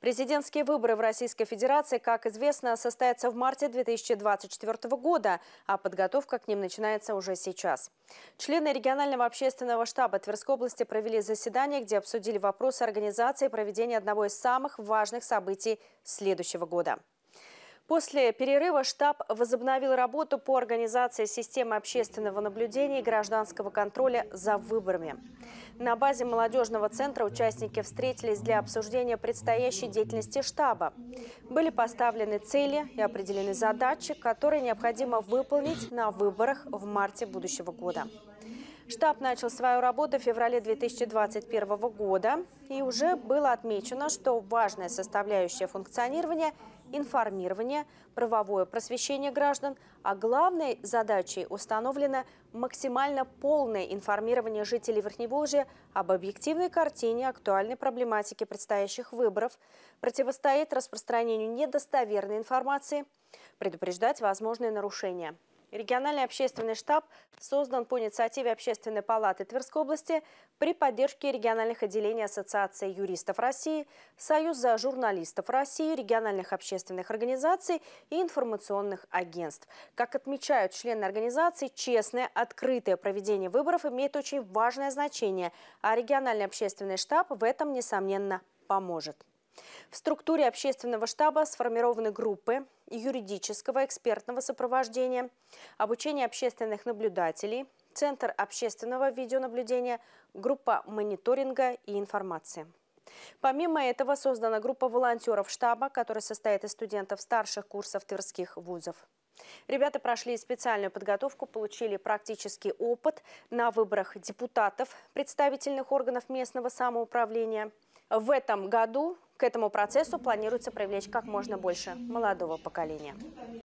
Президентские выборы в Российской Федерации, как известно, состоятся в марте 2024 года, а подготовка к ним начинается уже сейчас. Члены регионального общественного штаба Тверской области провели заседание, где обсудили вопросы организации и проведения одного из самых важных событий следующего года. После перерыва штаб возобновил работу по организации системы общественного наблюдения и гражданского контроля за выборами. На базе молодежного центра участники встретились для обсуждения предстоящей деятельности штаба. Были поставлены цели и определены задачи, которые необходимо выполнить на выборах в марте будущего года. Штаб начал свою работу в феврале 2021 года, и уже было отмечено, что важная составляющая функционирования – информирование, правовое просвещение граждан, а главной задачей установлено максимально полное информирование жителей Верхневолжья об объективной картине актуальной проблематики предстоящих выборов, противостоять распространению недостоверной информации, предупреждать возможные нарушения – Региональный общественный штаб создан по инициативе Общественной палаты Тверской области при поддержке региональных отделений Ассоциации юристов России, Союза журналистов России, региональных общественных организаций и информационных агентств. Как отмечают члены организации, честное, открытое проведение выборов имеет очень важное значение, а региональный общественный штаб в этом, несомненно, поможет. В структуре общественного штаба сформированы группы юридического экспертного сопровождения, обучение общественных наблюдателей, Центр общественного видеонаблюдения, группа мониторинга и информации. Помимо этого создана группа волонтеров штаба, которая состоит из студентов старших курсов тверских вузов. Ребята прошли специальную подготовку, получили практический опыт на выборах депутатов представительных органов местного самоуправления. В этом году к этому процессу планируется привлечь как можно больше молодого поколения.